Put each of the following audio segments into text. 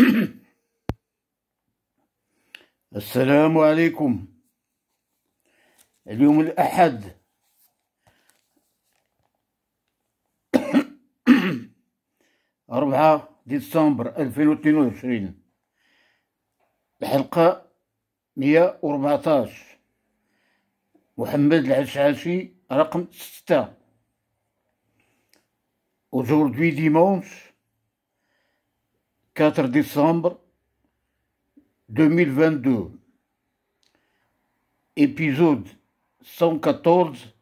السلام عليكم اليوم الأحد أربعة ديسمبر ألفين واتنين وعشرين الحلقة مية وربعتاش محمد العشعاشي رقم ستة وجوردوي ديمونش 4 décembre 2022. Épisode 114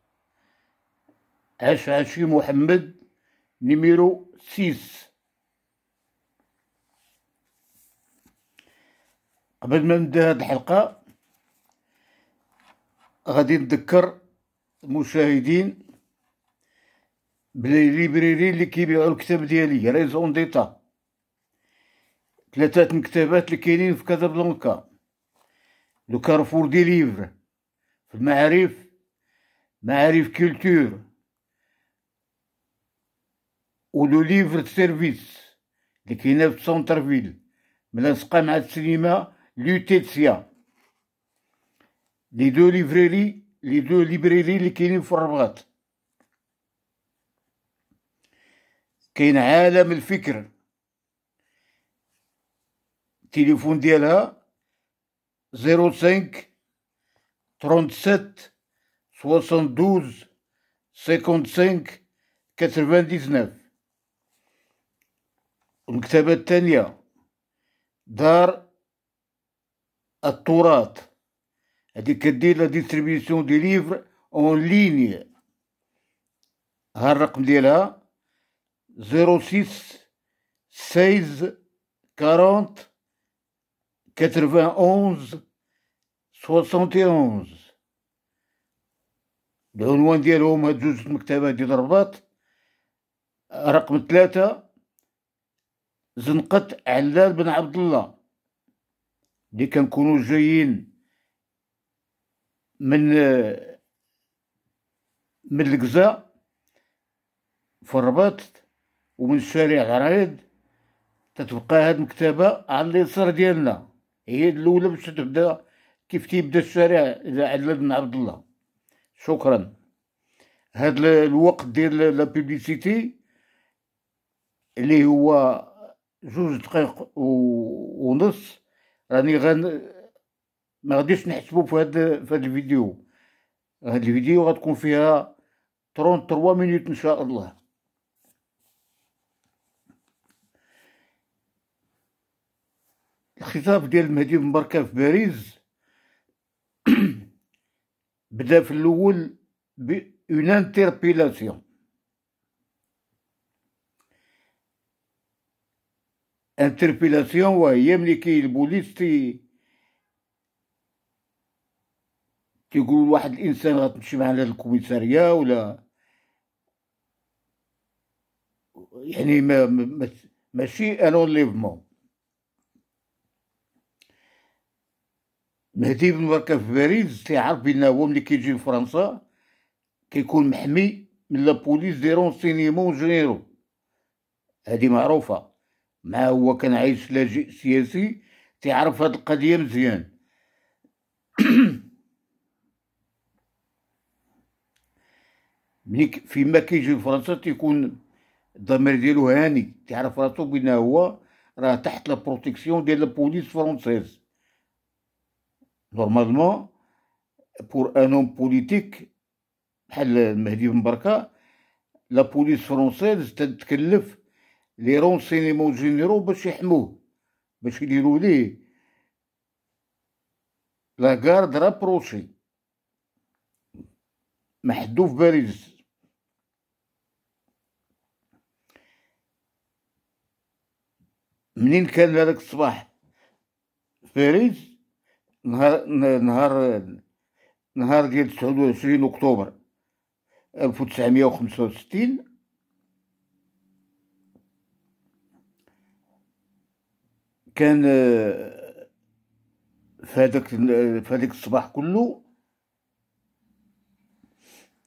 HH Mohamed numéro 6 قبل ما نبدا هاد الحلقة غادي نذكر المشاهدين بالليبريري اللي كيبيعو الكتاب ديالي ريزون ديتا ثلاثة مكتبات اللي كاينين في كازابلانكا لو كارفور دي ليفر في المعارف معارف كولتور لو ليفر سيرفيس اللي كاينه في سونتر فيل ملاصقة مع السينما لوتيتسيا لي دو ليفريري لي دو ليبريري اللي كاينين في الرباط كاين عالم الفكر التليفون ديالها زيرو سانك ترونت سات سوسون دوز سيكونت سانك كترفان ديزناف المكتبة الثانية دار التراث هادي كدير لا ديستريبيسيون دي ليفر اون ليني ها الرقم ديالها زيرو سيس سايز كارونت 91 71 العنوان ديالهم هاد جوج المكتبات ديال الرباط رقم ثلاثة زنقة علال بن عبد الله اللي كنكونو جايين من من الكزا في الرباط ومن الشارع العرايد تتبقى هاد المكتبة على اليسار ديالنا هي الاولى باش تبدا كيف تيبدا الشارع اذا عدل بن عبد الله شكرا هاد الوقت ديال لا بوبليسيتي اللي هو جوج دقائق ونص راني غن ما غاديش نحسبو في هاد في هاد الفيديو هاد الفيديو غتكون فيها 33 مينوت ان شاء الله الخطاب ديال المهدي بن بركه في باريس بدا في الاول بون انتربيلاسيون انتربيلاسيون وهي ملي كي البوليس تي تيقول واحد الانسان غتمشي معنا للكوميساريه ولا يعني ما ماشي انون ليفمون مهدي بن بركه في باريس تيعرف بان هو ملي كيجي لفرنسا كيكون محمي من لابوليس دي رونسينيمون جينيرو هذه معروفه مع هو كان عايش لاجئ سياسي تيعرف هاد القضيه مزيان ملي فيما كيجي لفرنسا تيكون الضمير ديالو هاني تيعرف راسو بان هو راه تحت لا بروتيكسيون ديال لابوليس فرونسيز نورمالمون بور ان اون بوليتيك بحال المهدي بن بركة لا بوليس فرونسيز تتكلف لي رونسينيمون جينيرو باش يحموه باش يديروا ليه لا غارد رابروشي محدو في باريس منين كان هذاك الصباح في باريس نهار نهار نهار ديال 29 أكتوبر 1965 كان في هذاك في هذاك الصباح كله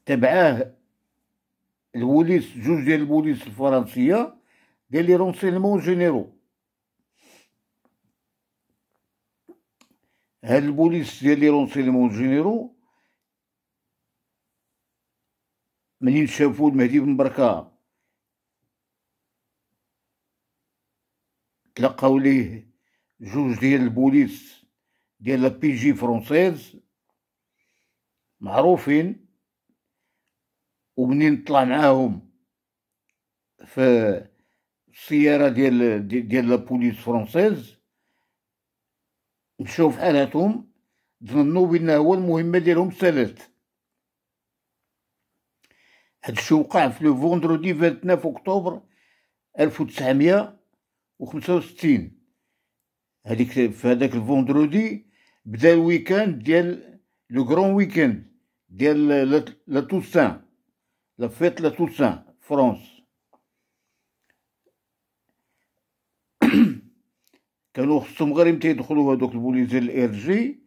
تبعاه البوليس جوج ديال البوليس الفرنسيه قال لي رونسينمون جينيرو هاد البوليس ديال لي رونسيلمون جينيرو منين شافو المهدي بن بركة تلقاو ليه جوج ديال البوليس ديال لابي جي فرونسيز معروفين ومنين طلع معاهم في السياره ديال ديال لابوليس فرونسيز مشاو في حالاتهم ظنوا بأن هو المهمة ديالهم سالات هاد الشي وقع في لو فوندرودي 29 أكتوبر 1965 هذيك في هذاك الفوندرودي بدا الويكاند ديال لو كرون ويكاند ديال لا توسان لا فيت لا توسان فرنسا كانوا خصهم غير امتى يدخلوا هادوك البوليس ديال الار جي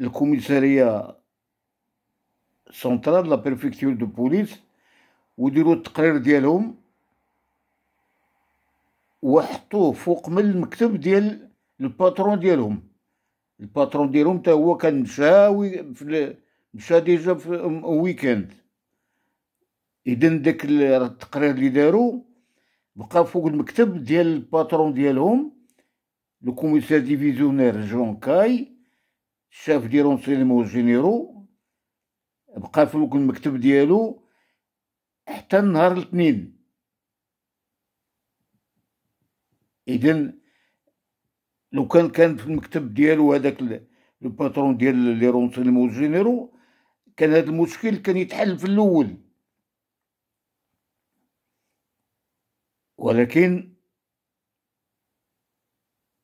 الكوميساريه سنترال لا بريفكتور دو بوليس ويديروا التقرير ديالهم وحطوه فوق من المكتب ديال الباترون ديالهم الباترون ديالهم حتى هو كان مشاوي في مشى ديجا في ويكاند اذا داك التقرير اللي دارو بقى فوق المكتب ديال الباترون ديالهم le commissaire divisionnaire جون كاي الشاف دي رونسيلمو جينيرو بقى في المكتب ديالو حتى نهار الاثنين اذا لو كان كان في المكتب ديالو هذاك باترون ديال لي رونسيلمو جينيرو كان هذا المشكل كان يتحل في الاول ولكن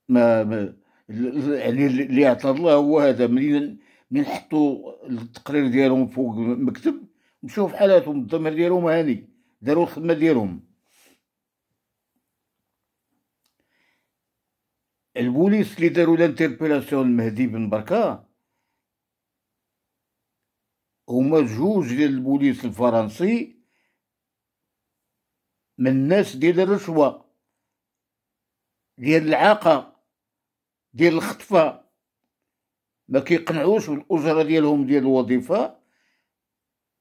ما, ما يعني اللي عطاه الله هو هذا منين من حطوا التقرير ديالهم فوق المكتب مشاو في حالاتهم الضمير ديالهم هاني داروا الخدمه ديالهم البوليس اللي داروا لانتربيلاسيون المهدي بن بركه هما جوج ديال البوليس الفرنسي من الناس ديال الرشوه ديال العاقه ديال الخطفه ما كيقنعوش بالاجره ديالهم ديال الوظيفه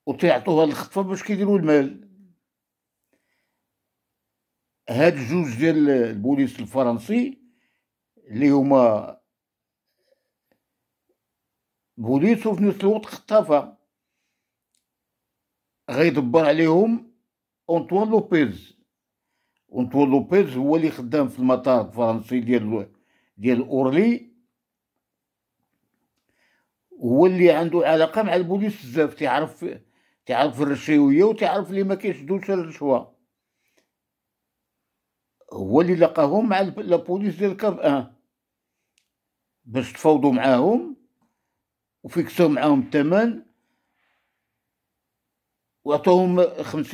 وتيعطوها الخطفه باش كيديروا المال هاد جوج ديال البوليس الفرنسي اللي هما بوليس وفي نفس الوقت خطافه غيدبر عليهم انطوان لوبيز انطوان لوبيز هو اللي خدام في المطار الفرنسي ديال ديال اورلي هو اللي عنده علاقه مع البوليس بزاف تيعرف تيعرف الرشاويه وتعرف اللي ما كيشدوش الرشوه هو اللي لقاهم مع البوليس ديال كاب ان آه، باش تفاوضوا معاهم وفيكسوا معاهم الثمن وعطوهم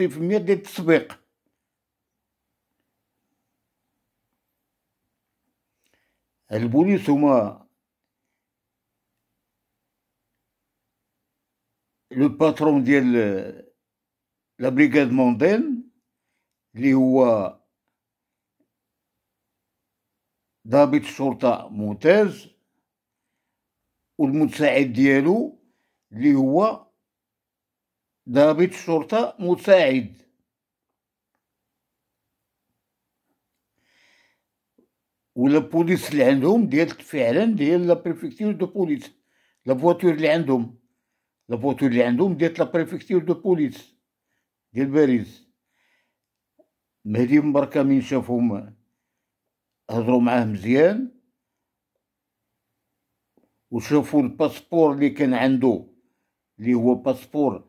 المية ديال التسبيق البوليس هما لو باترون ديال لا بريغاد موندين اللي هو ضابط الشرطة ممتاز والمساعد ديالو اللي هو ضابط الشرطة مساعد ولا بوليس اللي عندهم ديال فعلا ديال لا بريفيكتور دو بوليس لا فواتور اللي عندهم لا فواتور اللي عندهم ديال لا بريفيكتور دو بوليس ديال باريس مهدي مبركه من شافهم هضروا معاه مزيان وشافوا الباسبور اللي كان عنده اللي هو باسبور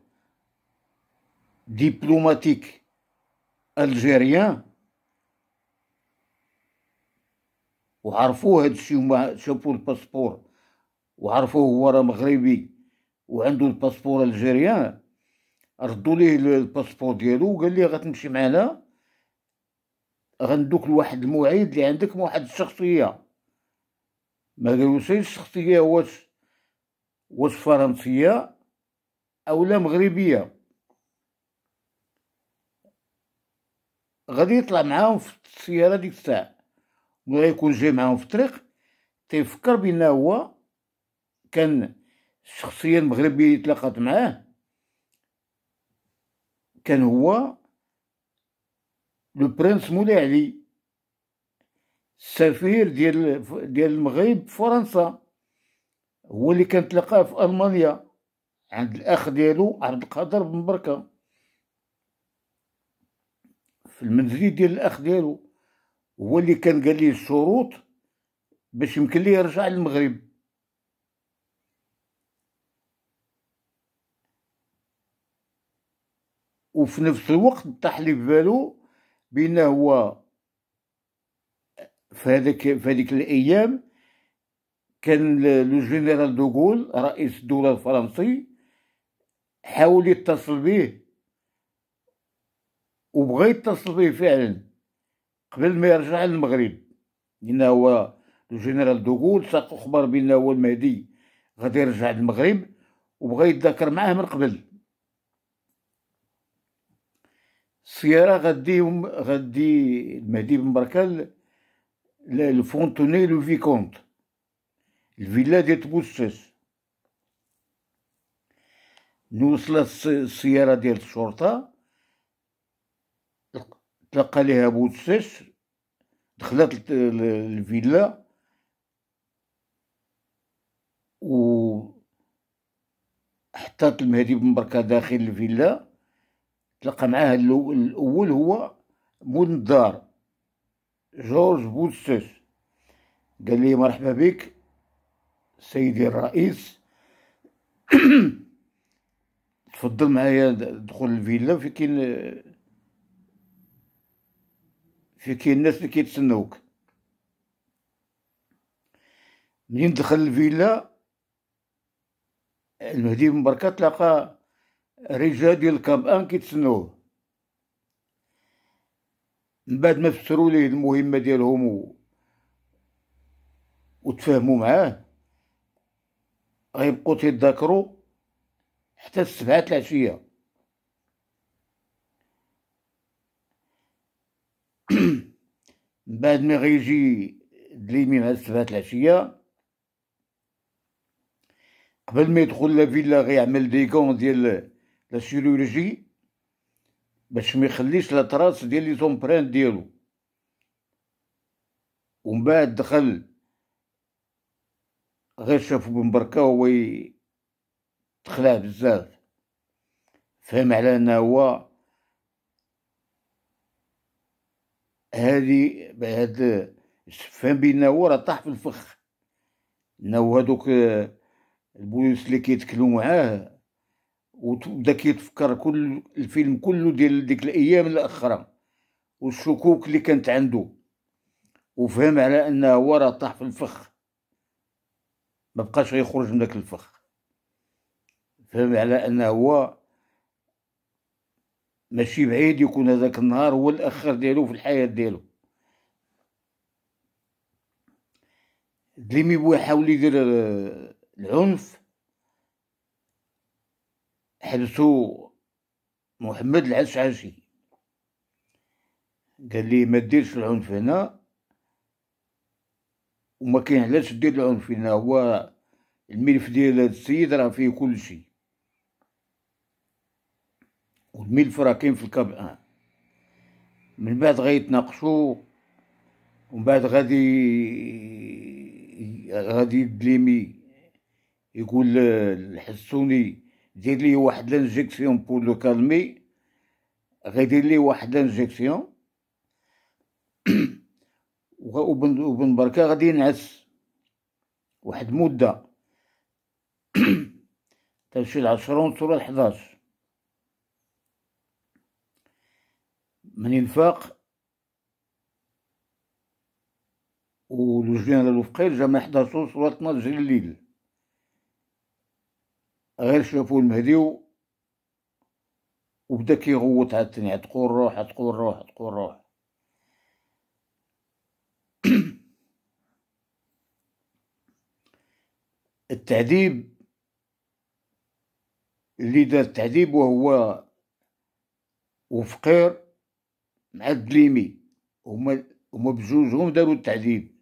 ديبلوماتيك الجيريان وعرفوه هاد الشيء شافوا الباسبور وعرفوه هو راه مغربي وعنده الباسبور الجيريان ردوا ليه الباسبور ديالو وقال ليه غتمشي معنا غندوك لواحد المعيد اللي عندك مع واحد الشخصيه ما قالوش الشخصيه واش واش فرنسيه او لا مغربيه غادي يطلع معاهم في السياره ديك الساعه ولا يكون جاي معاهم في الطريق تيفكر بان هو كان الشخصيه المغربيه اللي تلاقات معاه كان هو لو برنس مولاي علي السفير ديال ديال المغرب في فرنسا هو اللي كان تلاقاه في المانيا عند الاخ ديالو عبد القادر بن بركه في المنزل ديال الاخ ديالو هو اللي كان قال لي الشروط باش يمكن لي يرجع للمغرب وفي نفس الوقت طاح لي في بالو بان هو في هذيك في هذيك الايام كان لو جينيرال دوغول رئيس الدوله الفرنسي حاول يتصل به وبغى يتصل به فعلا قبل ما يرجع للمغرب لأن هو الجنرال دوغول ساق خبر بأن هو المهدي غادي يرجع للمغرب وبغى يتذاكر معاه من قبل السيارة غادي غادي المهدي بن بركان لفونتوني لو فيكونت الفيلا ديال تبوسس نوصل السيارة ديال الشرطة تلقى ليها بوتساس دخلت الفيلا و حطات المهدي بن بركه داخل الفيلا تلقى معاه الاول هو مدن الدار جورج بوتساس قال لي مرحبا بك سيدي الرئيس تفضل معايا دخول الفيلا في كاين في كاين الناس اللي كيتسناوك منين دخل الفيلا المهدي بن بركه تلاقى رجال ديال الكامبان كيتسناوه من بعد ما فسروا ليه المهمه ديالهم و... وتفاهموا معاه غيبقوا تيتذاكروا حتى السبعة العشية من بعد ما غيجي دليميم هاد السبات العشيه قبل ما يدخل لافيلا غيعمل ديكون ديال لا سيرولوجي باش ما يخليش لا تراس ديال لي زومبرين ديالو ومن بعد دخل غير شاف بن بركه هو تخلع بزاف فهم على انه هو هذه هاد الشفان راه طاح في الفخ نو هادوك البوليس اللي كيتكلوا معاه وبدا كيتفكر كل الفيلم كله ديال ديك الايام الاخرى والشكوك اللي كانت عنده وفهم على انه هو راه طاح في الفخ ما بقاش غيخرج من داك الفخ فهم على انه هو ماشي بعيد يكون هذاك النهار هو الاخر ديالو في الحياه ديالو دليمي بو يحاول يدير آه، العنف حبسو محمد العشعشي قال لي ما ديرش العنف هنا وما كاين علاش دير العنف هنا هو الملف ديال هذا السيد راه فيه كل شيء والميل راه كاين في الكاب ان آه. من بعد يتناقشوا ومن بعد غادي غادي يدليمي يقول الحسوني دير لي واحد لانجيكسيون بور لو كالمي غادي لي واحد لانجيكسيون وبن وبن بركه غادي ينعس واحد مده تمشي العشرون صورة الحداش من ينفاق ولجينا للوفقيل جا ما 11 صلاة 12 الليل غير شافو المهدي وبدا كيغوت عاد عتقول روح عتقول روح عتقول روح التعذيب اللي دار التعذيب وهو وفقير مع الدليمي هما هما بجوجهم داروا التعذيب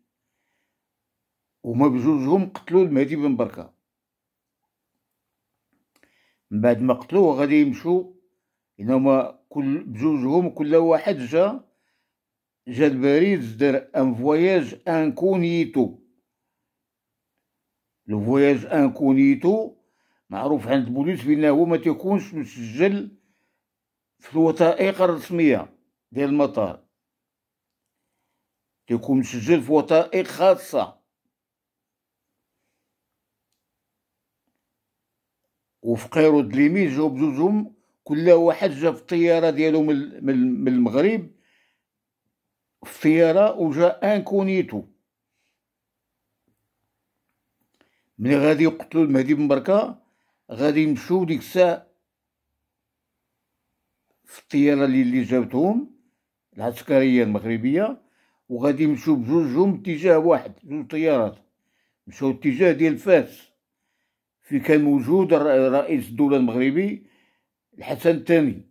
هما بجوجهم قتلوا المهدي بن بركه من بعد ما قتلوه غادي يمشوا انما كل بجوجهم كل واحد جا جا لباريس دار ان فواياج انكونيتو لو فواياج انكونيتو معروف عند البوليس بانه ما تيكونش مسجل في الوثائق الرسميه ديال المطار كيكون مسجل في وثائق خاصة وفقيرو دليمي جاو بجوجهم كل واحد جا في الطيارة ديالو من المغرب في الطيارة وجا انكونيتو ملي غادي يقتلو المهدي بن بركة غادي يمشيو ديك الساعة في الطيارة اللي جابتهم العسكريه المغربيه وغادي يمشيو بجوجهم اتجاه واحد جوج طيارات مشاو اتجاه ديال فاس في كان موجود رئيس الدوله المغربي الحسن الثاني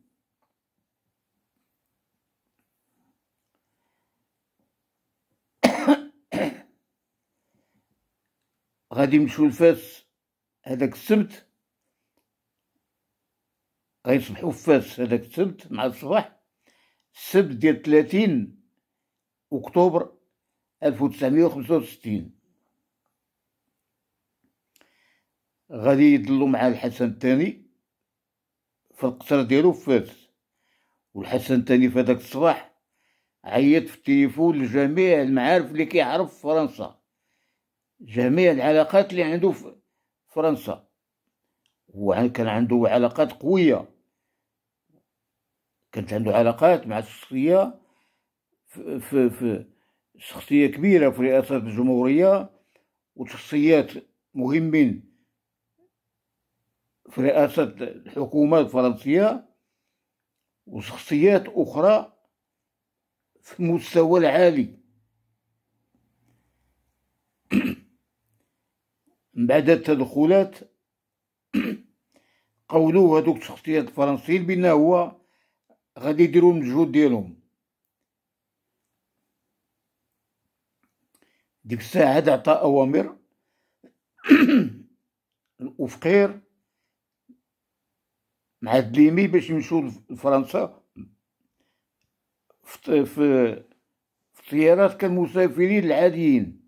غادي يمشيو لفاس هذاك السبت غيصبحوا في فاس هذاك السبت مع الصباح السبت ديال 30 أكتوبر 1965 غادي يضلوا مع الحسن الثاني في القصر ديالو في فاس والحسن الثاني في هذاك الصباح عيط في التليفون لجميع المعارف اللي كيعرف في فرنسا جميع العلاقات اللي عنده في فرنسا وكان عنده علاقات قويه كانت عنده علاقات مع الشخصية في, في, في شخصية كبيرة في رئاسة الجمهورية وشخصيات مهمين في رئاسة الحكومات الفرنسية وشخصيات أخرى في المستوى العالي بعد التدخلات قولوا هذوك الشخصيات الفرنسيين بأنه هو غادي يديروا المجهود ديالهم ديك الساعه هاد عطى اوامر الأفقير مع دليمي باش يمشيو لفرنسا في في الطيارات كالمسافرين العاديين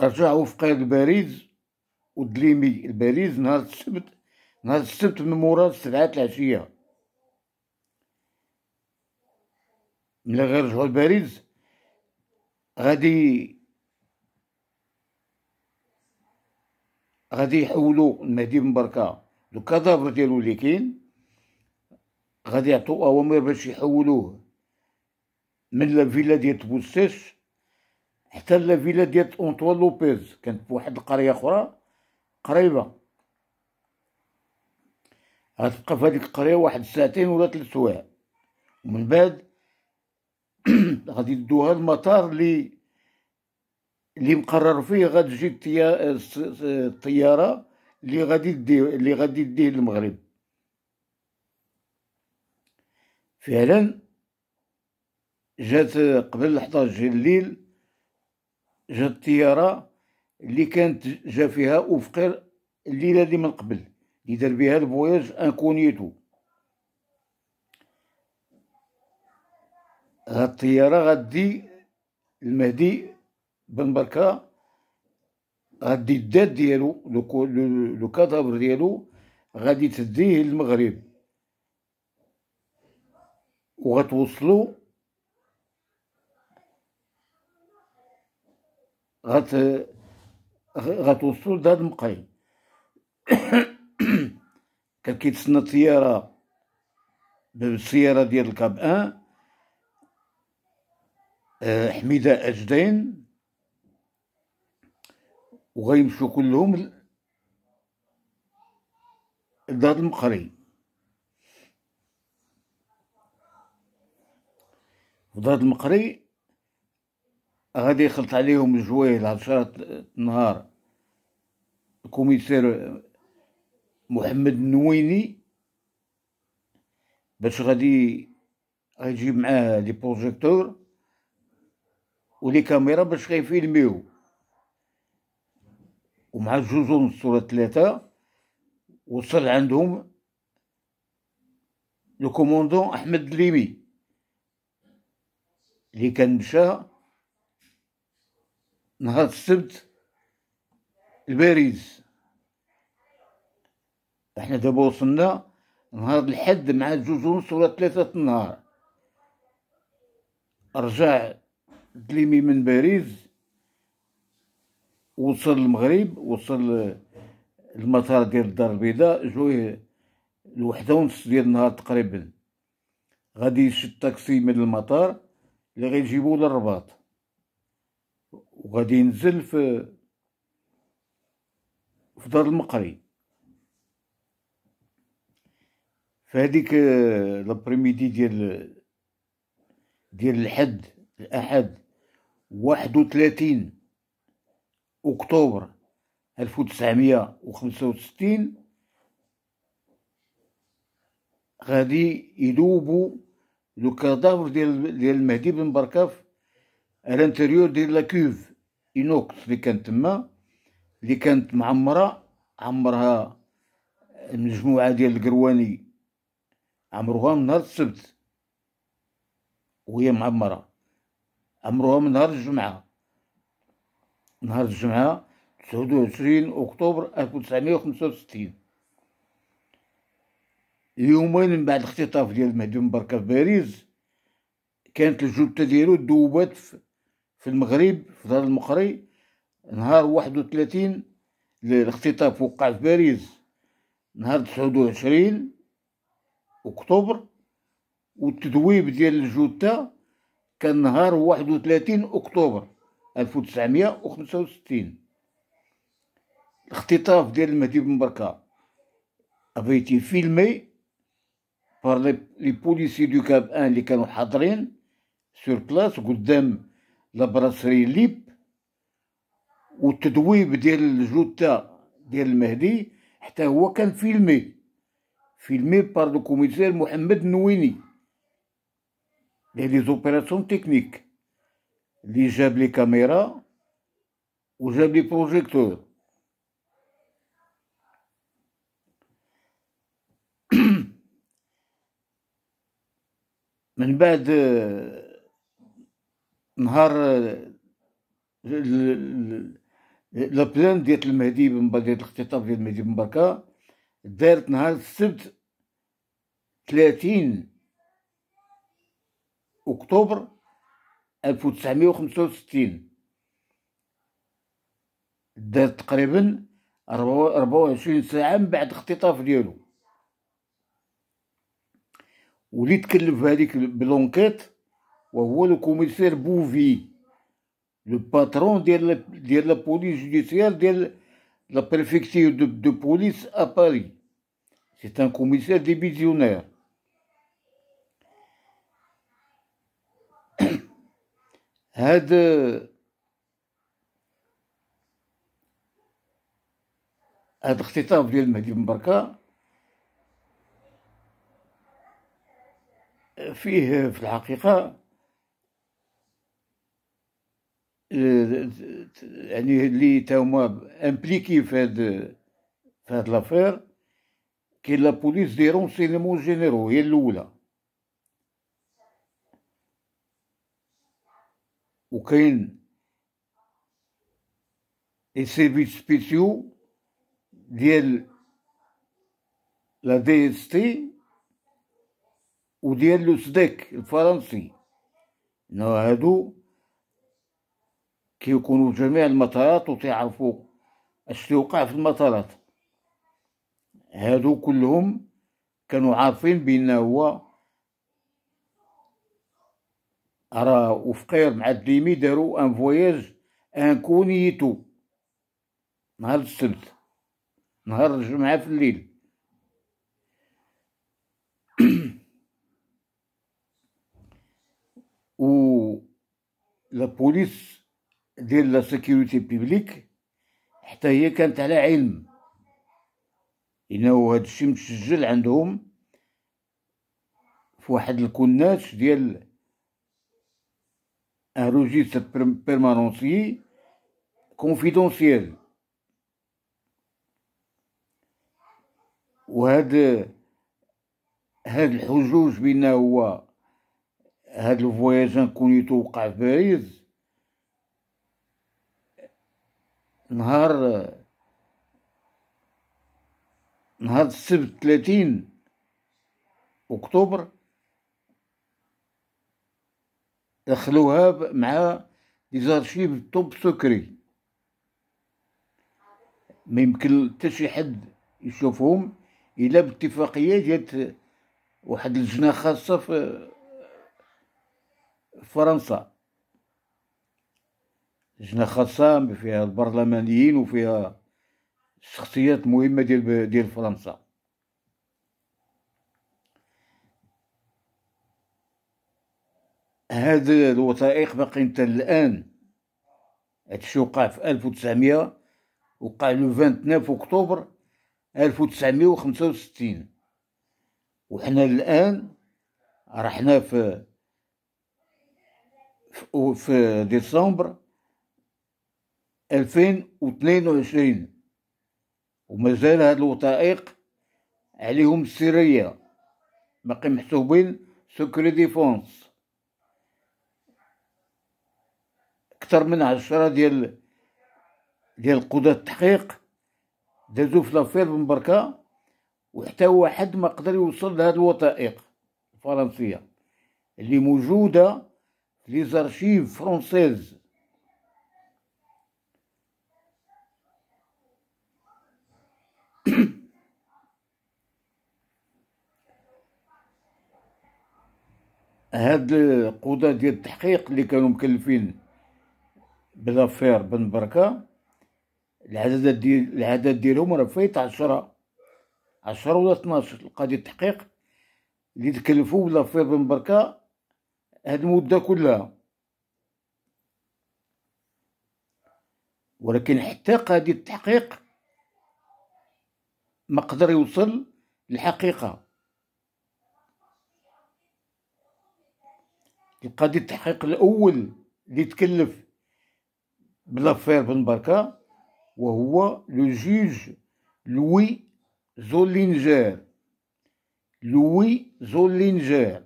رجعوا فقير باريس ودليمي الباريز نهار السبت نهار السبت من مورا السبعة العشية ملي غيرجعو لباريس غادي غادي يحولو المهدي بن بركة لو كادافر ديالو لي كاين غادي يعطو أوامر باش يحولوه من لا فيلا ديال تبوسيش حتى لا فيلا ديال أنطوان لوبيز كانت بواحد القرية أخرى قريبة غتبقى في هذيك القرية واحد ساعتين ولا ثلاث سوايع ومن بعد غادي يدوها المطار اللي اللي مقرر فيه غتجي الطيارة اللي غادي ديه اللي غادي ديه للمغرب فعلا جات قبل 11 الليل جات الطيارة اللي كانت جا فيها أفقير الليله اللي من قبل اللي دار بها البوياج انكونيتو هاد الطياره غدي المهدي بن بركه غادي الداد ديالو لو كادابر ديالو غادي تديه للمغرب وغتوصلو غت غتوصلوا لهاد المقهى كان كيتسنى الطيارة بالسيارة ديال الكاب أن آه، حميدة أجدين وغيمشوا كلهم لدار المقري ودار المقري غادي يخلط عليهم الجويل عشرة النهار الكوميسير محمد النويني باش غادي غيجيب معاه لي بروجيكتور ولي كاميرا باش غيفيلميو ومع جوج ونص ولا ثلاثة وصل عندهم لو كوموندون احمد الليبي اللي كان مشى نهار السبت الباريز احنا دابا وصلنا نهار الحد مع جوج ونص ولا ثلاثة النهار رجع دليمي من باريز وصل المغرب وصل المطار ديال الدار البيضاء جويه الوحدة ونص ديال النهار تقريبا غادي يشد طاكسي من المطار اللي غيجيبو للرباط وغادي ينزل في في دار المقري فهذيك لابريميدي آه، ديال ديال الحد الاحد واحد وثلاثين اكتوبر الف وتسعميه وخمسه وستين غادي يدوبوا لو كادافر ديال ديال المهدي بن بركاف الانتيريور ديال لاكوف كوف إنوكس اللي كانت تما اللي كانت معمرة عمرها المجموعة ديال القرواني عمروها من نهار السبت وهي معمرة عمروها من نهار الجمعة نهار الجمعة تسعود وعشرين أكتوبر ألف وتسعمية وخمسة وستين يومين من بعد الاختطاف ديال مهدي مبركة في باريس كانت الجثة ديالو دوبات في في المغرب في دار المقري نهار واحد وثلاثين الاختطاف وقع في باريس نهار تسعود وعشرين أكتوبر والتدويب ديال الجثة كان نهار واحد وثلاثين أكتوبر ألف وتسعمية وخمسة وستين الاختطاف ديال المهدي بن بركة أبيتي فيلمي بار لي بوليسي دو كاب أن اللي كانوا حاضرين سور بلاس قدام لبراسري ليب والتدويب ديال الجوتا ديال المهدي حتى هو كان فيلمي فيلمي بار دو كوميسير محمد النويني لي زوبيراسيون تكنيك لي جاب لي كاميرا وجاب لي بروجيكتور من بعد نهار لابلان ديال المهدي بن بركة ديال الاختطاف ديال المهدي بن بركة دارت نهار السبت ثلاثين أكتوبر ألف وستين دارت تقريبا 24 ساعة من بعد الاختطاف ديالو وليت تكلف هذيك بلونكيت voilà le commissaire Bouvy, le patron de la, police judiciaire de la préfecture de, police à Paris. C'est un commissaire divisionnaire. هذا هذا اختطاف C'est un commissaire بركه فيه في الحقيقه Et y a des gens qui impliqués dans l'affaire, que la police de renseignement général, qui sont les deux. Il y a des services spéciaux, la DST et le SDEC, le français. كيكونوا جميع المطارات وتعرفوا اش تيوقع في المطارات هادو كلهم كانوا عارفين بان هو راه وفقير مع الديمي داروا ان فواياج ان كونيتو نهار السبت نهار الجمعه في الليل و لا بوليس ديال لا سيكوريتي بيبليك حتى هي كانت على علم انه هذا الشيء متسجل عندهم في واحد الكونات ديال ان روجيستر بيرمانونسي كونفيدونسيال وهاد هاد الحجوج بان هو هاد الفواياج انكونيتو وقع في باريس نهار نهار السبت 30 اكتوبر دخلوها مع ديزارشيف توب سكري ما يمكن حتى شي حد يشوفهم الا باتفاقيه جات واحد اللجنه خاصه في فرنسا لجنه خاصه فيها البرلمانيين وفيها شخصيات مهمه ديال ديال فرنسا هاد الوثائق باقي حتى الان هادشي وقع في 1900 وقع لو 29 اكتوبر 1965 وحنا الان رحنا في في ديسمبر 2022 ومازال هاد الوثائق عليهم السرية باقي محسوبين سكري ديفونس أكثر من عشرة ديال ديال قضاة التحقيق دازو في لافير بركة وحتى واحد ما قدر يوصل لهاد الوثائق الفرنسية اللي موجودة في ليزارشيف فرونسيز هاد القضاة ديال التحقيق اللي كانوا مكلفين بلافير بن بركة العدد ديال العدد ديالهم راه فايت عشرة عشرة ولا اثناش القاضي التحقيق اللي تكلفوا بلافير بن بركة هاد المدة كلها ولكن حتى قاضي التحقيق ما قدر يوصل للحقيقه القاضي التحقيق الاول اللي تكلف بلافير بن بركه وهو لو جوج لوي زولينجير لوي زولينجير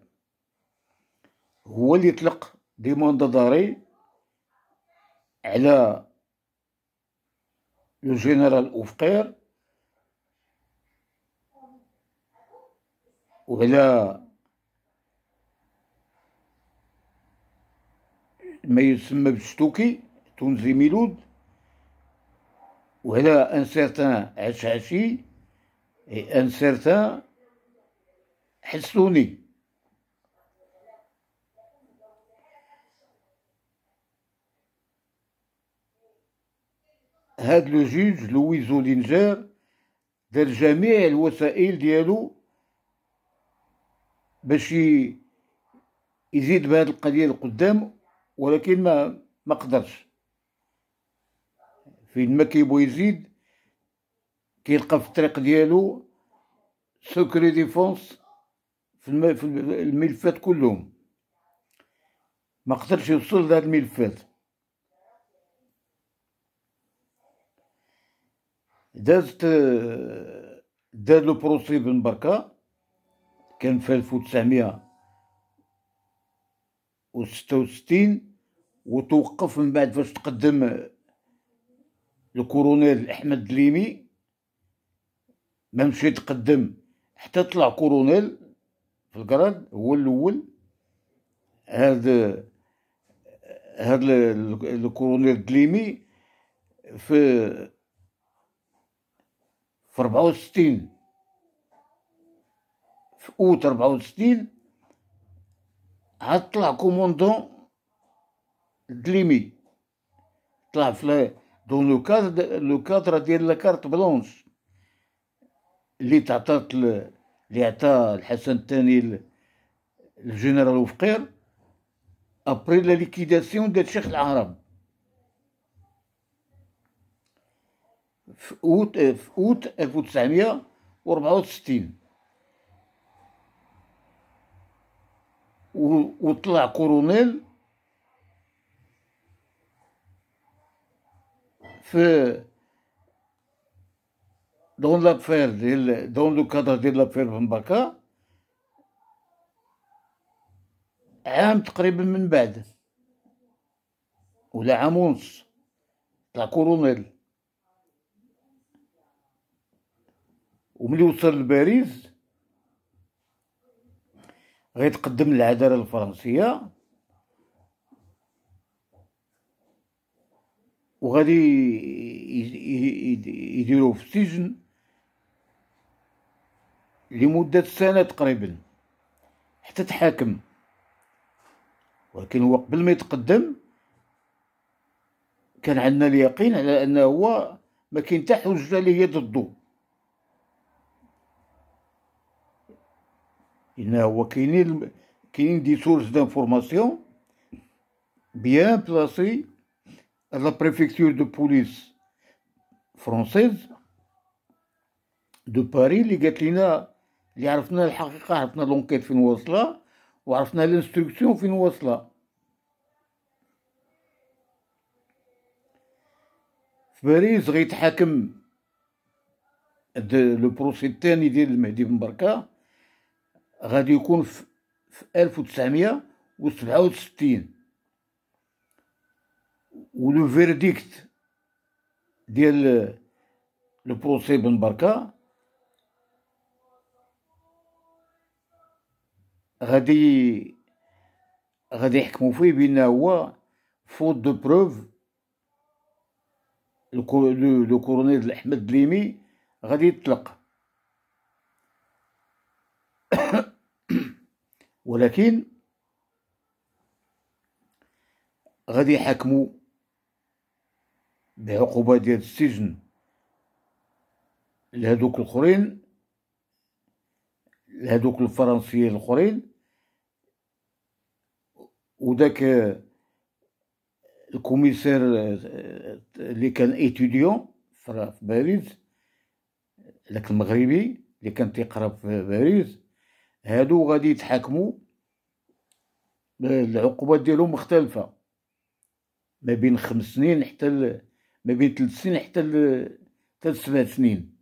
هو اللي طلق ديموند داري على لو جينيرال اوفقير وعلى ما يسمى بالشتوكي تونسي ميلود وهذا ان سيرتان عشعشي ان سيرتان حسوني هاد لو جوج لويزو زولينجر دار جميع الوسائل ديالو باش يزيد بهاد القضيه القدام ولكن ما ما قدرش فين ما كيبغي يزيد كيلقى في الطريق ديالو سكري ديفونس في, الملفات كلهم ما قدرش يوصل لهاد الملفات دازت داز لو بروسي بن بركه كان في 1900 وستة وستين وتوقف من بعد فاش تقدم الكورونيل احمد دليمي ما مشي تقدم حتى طلع كورونيل في القراد هو الاول هذا هاد الكورونيل دليمي في في 64 في اوت 64 عاد طلع كوموندون دليمي طلع في دون لو كادر لو كادر ديال لا كارت بلونس اللي تعطات ل... اللي عطا الحسن الثاني الجنرال وفقير ابري لا ليكيداسيون ديال الشيخ العرب في اوت في اوت 1964 وطلع كورونيل في دون لابفير ديال دون لو كادر ديال لابفير في مباكا عام تقريبا من بعد ولا عام ونص طلع كورونيل وملي وصل لباريس غيتقدم العداله الفرنسيه وغادي يديروه في السجن لمده سنه تقريبا حتى تحاكم ولكن هو قبل ما يتقدم كان عندنا اليقين على انه هو ما كاين حتى حجه اللي هي ضده هنا هو كاينين كاينين دي سورس دانفورماسيون بيان بلاسي لا بريفيكتور دو بوليس فرونسيز دو باري اللي قالت لينا اللي عرفنا الحقيقة عرفنا لونكيت فين واصلة وعرفنا لانستركسيون فين واصلة في باريس غيتحاكم لو بروسي التاني ديال المهدي بن بركه غادي يكون في 1967 ولو فيرديكت ديال لو بروسي بن بركه غادي غادي يحكموا فيه بان هو فوت دو بروف لو كورونيل احمد دليمي غادي يطلق ولكن غادي يحكموا بعقوبة ديال السجن لهذوك الاخرين لهذوك الفرنسيين الاخرين وداك الكوميسار آه، اللي كان ايتوديون في باريس لك المغربي اللي كان تيقرا في باريس هادو غادي يتحاكموا العقوبات ديالهم مختلفه ما بين خمس سنين حتى ل... ما بين ثلاث سنين حتى ل... ثلاث سبع سنين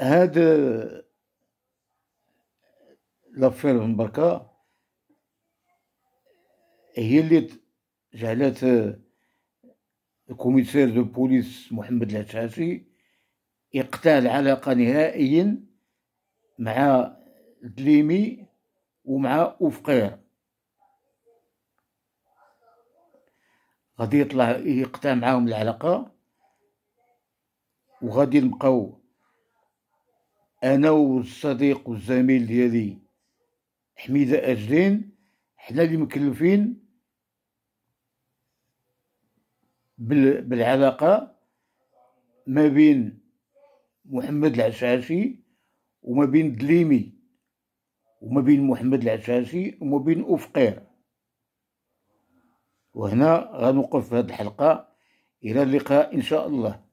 هاد لافير من بركا هي اللي جعلت الكوميسير دو بوليس محمد العتاشي إقتال علاقة نهائيا مع دليمي ومع أفقير غادي يطلع يقطع معاهم العلاقة وغادي نبقاو أنا والصديق والزميل ديالي حميدة أجلين حنا اللي مكلفين بالعلاقة ما بين محمد العساسي وما بين دليمي وما بين محمد العساسي وما بين أفقير وهنا غنوقف في هذه الحلقة إلى اللقاء إن شاء الله